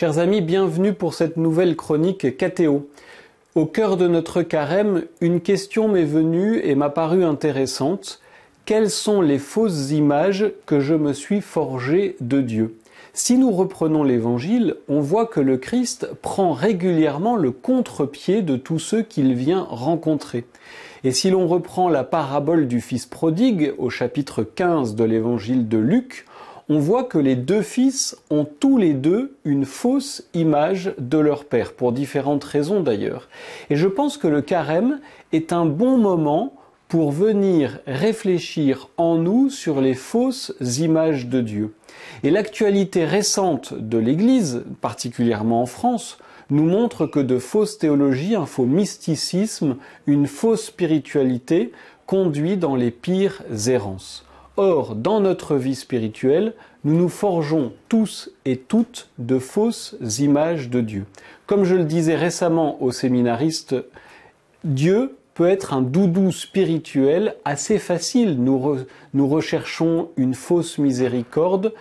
Chers amis, bienvenue pour cette nouvelle chronique KTO. Au cœur de notre carême, une question m'est venue et m'a paru intéressante. Quelles sont les fausses images que je me suis forgées de Dieu Si nous reprenons l'Évangile, on voit que le Christ prend régulièrement le contre-pied de tous ceux qu'il vient rencontrer. Et si l'on reprend la parabole du Fils prodigue au chapitre 15 de l'Évangile de Luc, on voit que les deux fils ont tous les deux une fausse image de leur père, pour différentes raisons d'ailleurs. Et je pense que le carême est un bon moment pour venir réfléchir en nous sur les fausses images de Dieu. Et l'actualité récente de l'Église, particulièrement en France, nous montre que de fausses théologies, un faux mysticisme, une fausse spiritualité conduit dans les pires errances. Or, dans notre vie spirituelle, nous nous forgeons tous et toutes de fausses images de Dieu. Comme je le disais récemment aux séminaristes, Dieu peut être un doudou spirituel assez facile. Nous, nous recherchons une fausse miséricorde,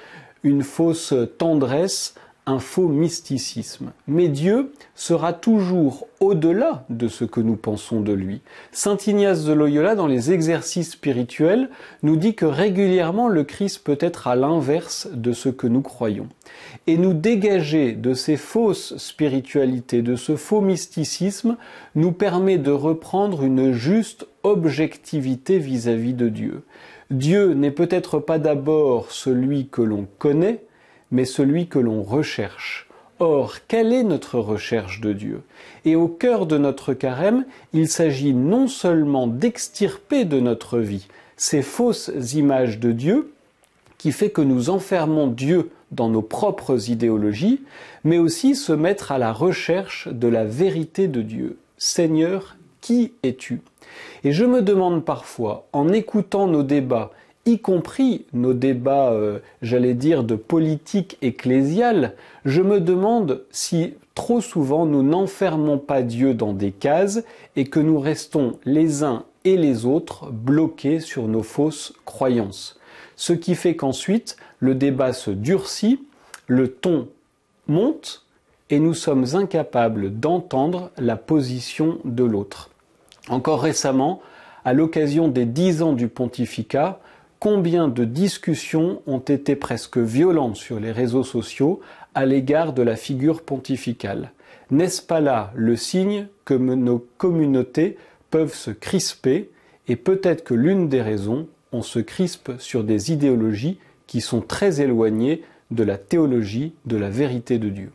une fausse tendresse, un faux mysticisme. Mais Dieu sera toujours au-delà de ce que nous pensons de lui. Saint Ignace de Loyola, dans les exercices spirituels, nous dit que régulièrement le Christ peut être à l'inverse de ce que nous croyons. Et nous dégager de ces fausses spiritualités, de ce faux mysticisme, nous permet de reprendre une juste objectivité vis-à-vis -vis de Dieu. Dieu n'est peut-être pas d'abord celui que l'on connaît, mais celui que l'on recherche. Or, quelle est notre recherche de Dieu Et au cœur de notre carême, il s'agit non seulement d'extirper de notre vie ces fausses images de Dieu, qui fait que nous enfermons Dieu dans nos propres idéologies, mais aussi se mettre à la recherche de la vérité de Dieu. Seigneur, qui es-tu Et je me demande parfois, en écoutant nos débats y compris nos débats, euh, j'allais dire, de politique ecclésiale, je me demande si trop souvent nous n'enfermons pas Dieu dans des cases et que nous restons les uns et les autres bloqués sur nos fausses croyances. Ce qui fait qu'ensuite, le débat se durcit, le ton monte et nous sommes incapables d'entendre la position de l'autre. Encore récemment, à l'occasion des dix ans du pontificat, combien de discussions ont été presque violentes sur les réseaux sociaux à l'égard de la figure pontificale. N'est-ce pas là le signe que nos communautés peuvent se crisper et peut-être que l'une des raisons, on se crispe sur des idéologies qui sont très éloignées de la théologie de la vérité de Dieu.